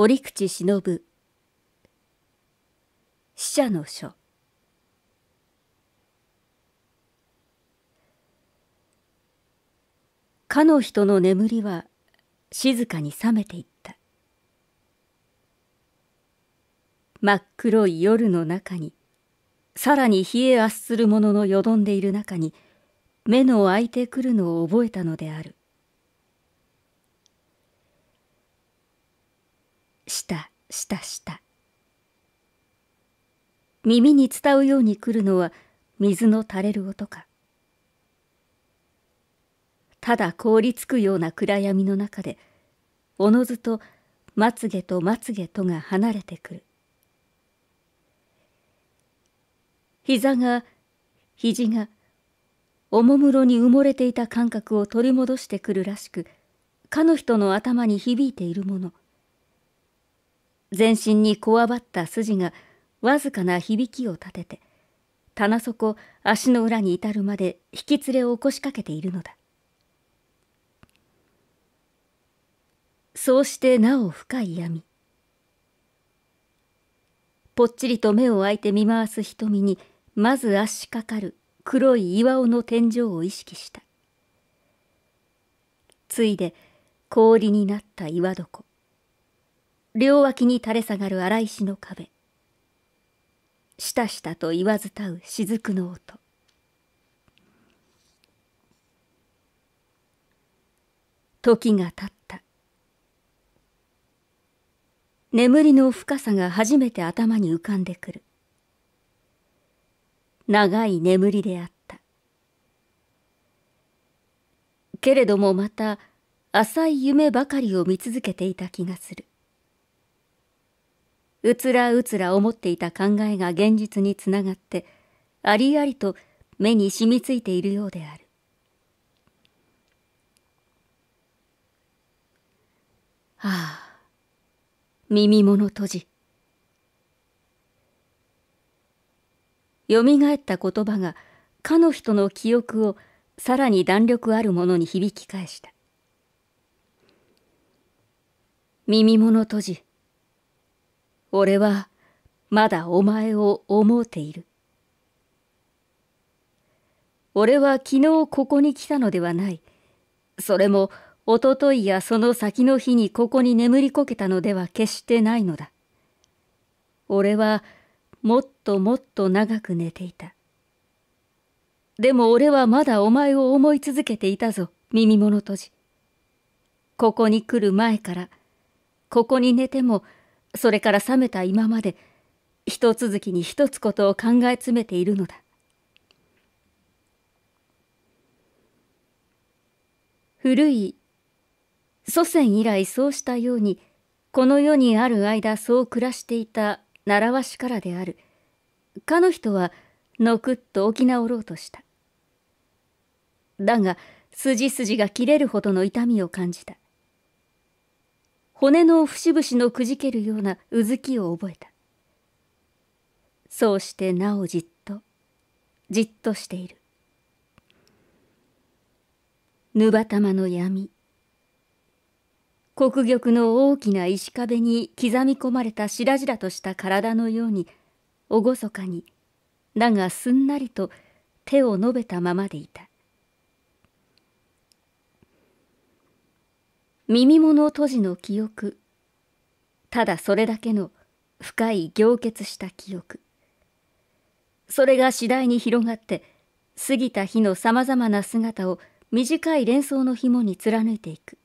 折口忍死者の書かの人の眠りは静かに覚めていった真っ黒い夜の中にさらに冷え圧するもののよどんでいる中に目の開いてくるのを覚えたのであるしたしたした耳に伝うように来るのは水の垂れる音かただ凍りつくような暗闇の中でおのずとまつげとまつげとが離れてくる膝が肘がおもむろに埋もれていた感覚を取り戻してくるらしくかの人の頭に響いているもの全身にこわばった筋がわずかな響きを立てて棚底足の裏に至るまで引き連れを起こしかけているのだそうしてなお深い闇ぽっちりと目を開いて見回す瞳にまず足かかる黒い岩尾の天井を意識したついで氷になった岩床両脇に垂れ下がる荒石の壁したしたと言わずたう雫の音時が経った眠りの深さが初めて頭に浮かんでくる長い眠りであったけれどもまた浅い夢ばかりを見続けていた気がするうつらうつら思っていた考えが現実につながってありありと目に染みついているようであるはあ耳物閉じよみがえった言葉がかの人の記憶をさらに弾力あるものに響き返した耳物閉じ俺はまだお前を思うている。俺は昨日ここに来たのではない。それもおとといやその先の日にここに眠りこけたのでは決してないのだ。俺はもっともっと長く寝ていた。でも俺はまだお前を思い続けていたぞ、耳物閉じ。ここに来る前から、ここに寝てもそれから冷めた今まで、一続きに一つことを考え詰めているのだ。古い祖先以来そうしたようにこの世にある間そう暮らしていた習わしからであるかの人はのくっと起き直ろうとしただが筋筋が切れるほどの痛みを感じた骨の節々のくじけるようなうずきを覚えた。そうしてなおじっと、じっとしている。ぬばたまの闇。黒玉の大きな石壁に刻み込まれた白々とした体のように、厳かに、だがすんなりと手を伸べたままでいた。耳物閉じの記憶ただそれだけの深い凝結した記憶それが次第に広がって過ぎた日のさまざまな姿を短い連想の紐に貫いていく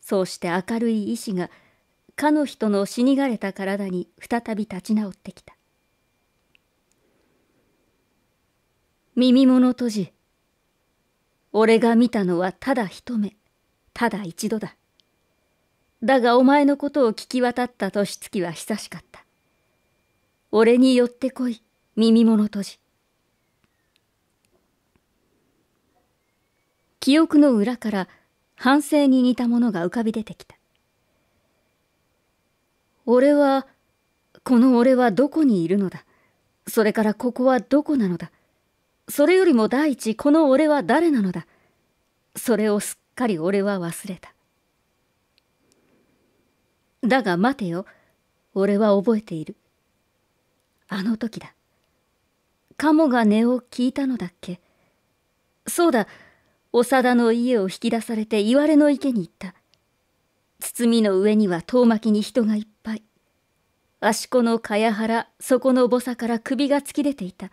そうして明るい意志がかの人の死にがれた体に再び立ち直ってきた耳物閉じ俺が見たのはただ一目ただ一度だ。だがお前のことを聞き渡った年月は久しかった。俺に寄ってこい、耳物閉じ。記憶の裏から反省に似たものが浮かび出てきた。俺は、この俺はどこにいるのだ。それからここはどこなのだ。それよりも第一、この俺は誰なのだ。それをすっかり俺は忘れた。だが待てよ、俺は覚えている。あの時だ。カモが音を聞いたのだっけ。そうだ、長田の家を引き出されていわれの池に行った。包みの上には遠巻きに人がいっぱい。足この茅原、底のぼさから首が突き出ていた。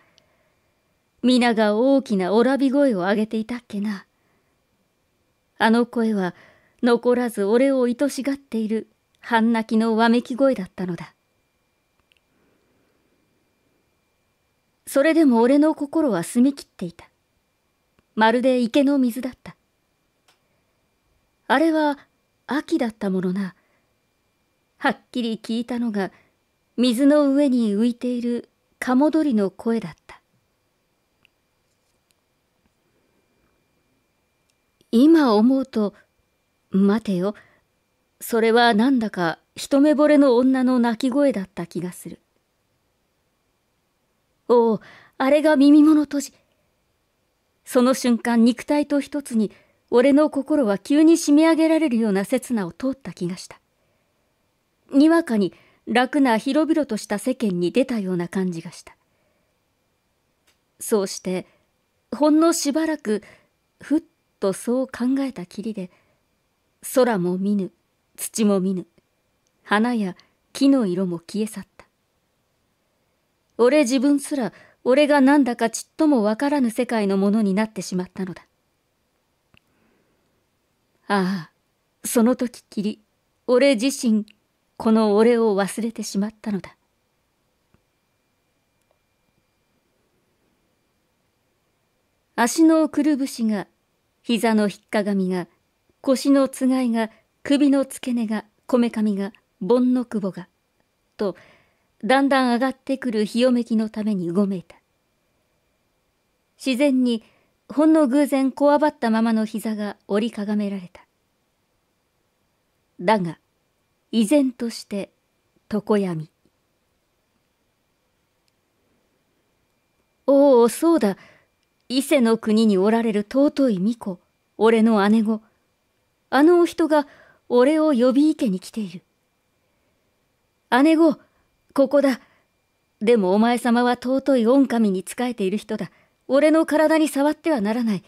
皆が大きなおらび声を上げていたっけな。あの声は残らず俺を愛しがっている半泣きのわめき声だったのだ。それでも俺の心は澄み切っていた。まるで池の水だった。あれは秋だったものな。はっきり聞いたのが水の上に浮いているカモ鳥の声だった。今思うと、待てよ。それはなんだか一目惚れの女の泣き声だった気がする。おお、あれが耳物閉じ。その瞬間肉体と一つに俺の心は急に締め上げられるような刹那を通った気がした。にわかに楽な広々とした世間に出たような感じがした。そうして、ほんのしばらく、ふっとそう考えたきりで空も見ぬ土も見ぬ花や木の色も消え去った俺自分すら俺がなんだかちっともわからぬ世界のものになってしまったのだああその時きり俺自身この俺を忘れてしまったのだ足のくるぶしが膝の引っかがみが、腰のつがいが、首の付け根が、こめかみが、盆のくぼが、と、だんだん上がってくるひよめきのためにうごめいた。自然に、ほんの偶然こわばったままの膝が折りかがめられた。だが、依然として、常闇。おお、そうだ。伊勢の国におられる尊い巫女、俺の姉子。あのお人が俺を呼び池に来ている。姉子、ここだ。でもお前様は尊い御神に仕えている人だ。俺の体に触ってはならない。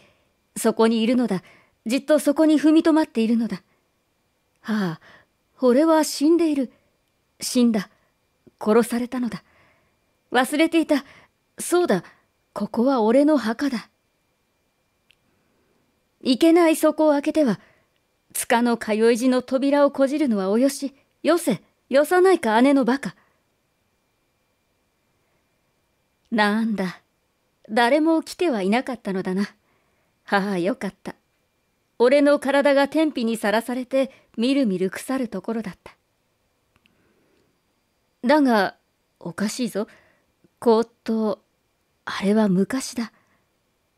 そこにいるのだ。じっとそこに踏みとまっているのだ。はあ、俺は死んでいる。死んだ。殺されたのだ。忘れていた。そうだ。ここは俺の墓だ。いけないそこを開けては、塚の通い地の扉をこじるのはおよし、よせ、よさないか姉のバカ。なんだ、誰も来てはいなかったのだな。母よかった。俺の体が天日にさらされて、みるみる腐るところだった。だが、おかしいぞ。凍っとあれは昔だ。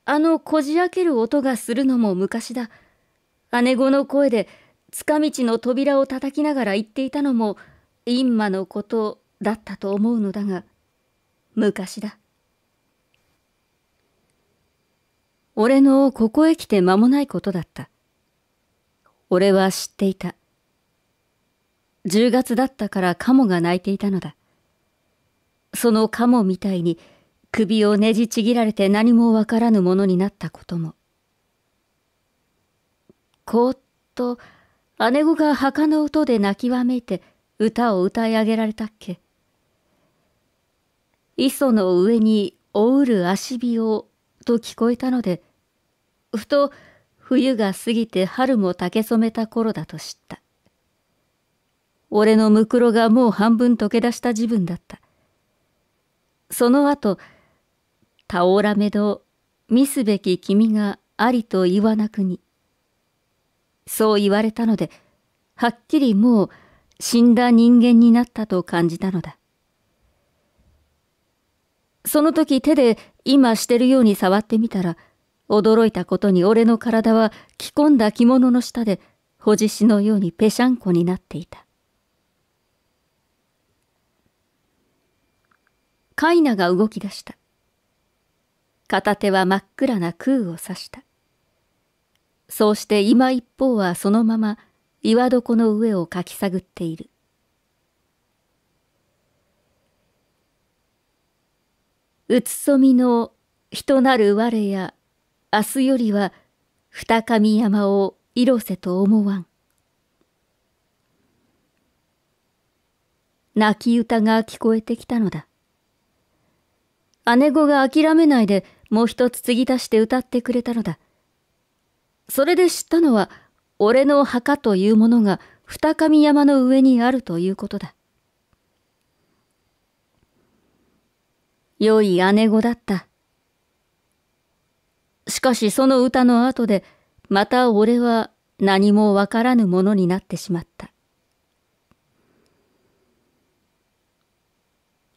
あのこじ開ける音がするのも昔だ。姉子の声でつかみちの扉を叩きながら言っていたのも、インマのことだったと思うのだが、昔だ。俺のここへ来て間もないことだった。俺は知っていた。10月だったからカモが鳴いていたのだ。そのカモみたいに首をねじちぎられて何もわからぬものになったことも。こうっと、姉子が墓の音で泣きわめいて歌を歌い上げられたっけ。磯の上におうる足火をと聞こえたので、ふと冬が過ぎて春も竹染めた頃だと知った。俺のむくろがもう半分溶け出した自分だった。その後、顔らめど、見すべき君がありと言わなくに。そう言われたので、はっきりもう死んだ人間になったと感じたのだ。その時手で今してるように触ってみたら、驚いたことに俺の体は着込んだ着物の下で、ほじしのようにぺしゃんこになっていた。カイナが動き出した。片手は真っ暗な空を刺した。そうして今一方はそのまま岩床の上をかき探っている。うつそみの人なる我や明日よりは二神山を色せと思わん。泣き歌が聞こえてきたのだ。姉子が諦めないでもう一つ継ぎ足して歌ってくれたのだ。それで知ったのは、俺の墓というものが二上山の上にあるということだ。良い姉子だった。しかしその歌の後で、また俺は何もわからぬものになってしまった。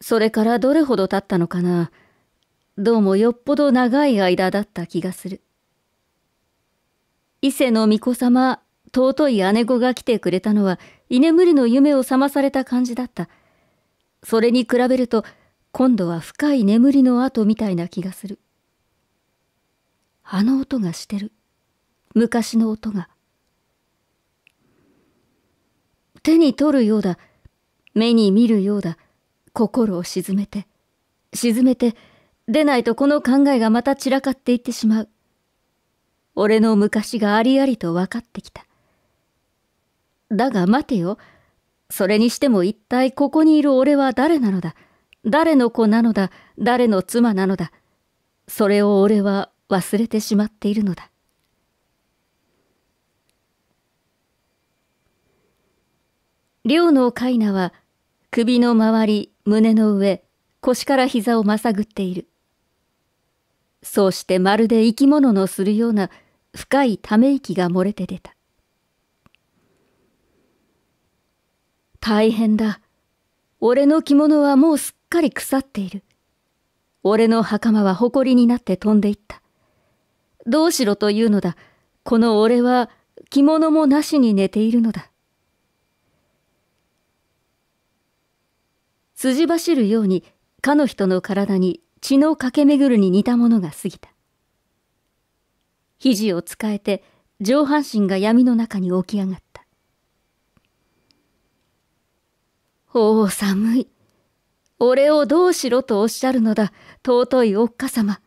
それからどれほど経ったのかな。どうもよっぽど長い間だった気がする。伊勢の巫女様、尊い姉子が来てくれたのは、居眠りの夢を覚まされた感じだった。それに比べると、今度は深い眠りの後みたいな気がする。あの音がしてる。昔の音が。手に取るようだ。目に見るようだ。心を沈めて、沈めて、でないとこの考えがまた散らかっていってしまう。俺の昔がありありと分かってきた。だが待てよ。それにしても一体ここにいる俺は誰なのだ。誰の子なのだ。誰の妻なのだ。それを俺は忘れてしまっているのだ。寮のカイナは首の周り、胸の上、腰から膝をまさぐっている。そうしてまるで生き物のするような深いため息が漏れて出た。大変だ。俺の着物はもうすっかり腐っている。俺の袴は埃になって飛んでいった。どうしろというのだ。この俺は着物もなしに寝ているのだ。辻走るようにかの人の体に血の駆け巡るに似たものが過ぎた。肘を使えて上半身が闇の中に起き上がった。おお、寒い。俺をどうしろとおっしゃるのだ、尊いおっか様。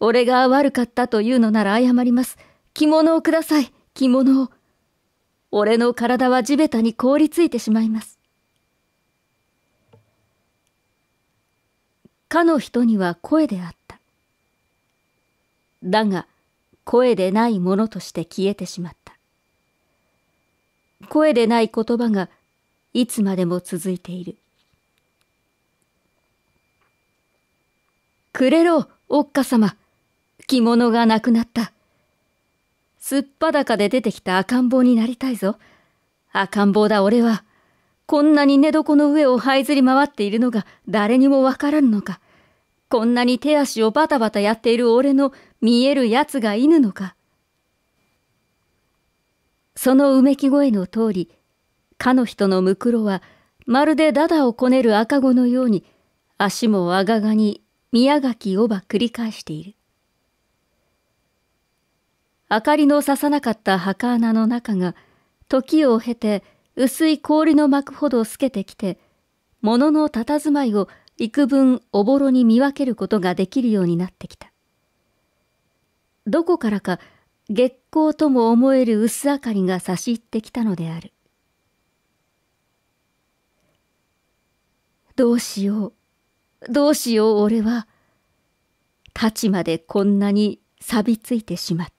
俺が悪かったというのなら謝ります。着物をください、着物を。俺の体は地べたに凍りついてしまいます。かの人には声であった。だが、声でないものとして消えてしまった。声でない言葉がいつまでも続いている。くれろ、おっかさま。着物がなくなった。すっぱだかで出てきた赤ん坊になりたいぞ。赤ん坊だ俺は。こんなに寝床の上を這いずり回っているのが誰にもわからぬのか。こんなに手足をバタバタやっている俺の見える奴が犬のか。そのうめき声の通り、かの人のむくろは、まるでダダをこねる赤子のように、足もあががに宮垣おば繰り返している。明かりのささなかった墓穴の中が、時を経て薄い氷の膜ほど透けてきて、物の佇まいを幾分おぼろに見分けることができるようになってきた。どこからか月光とも思える薄明かりが差し入ってきたのである。どうしよう、どうしよう俺は、立ちまでこんなに錆びついてしまった。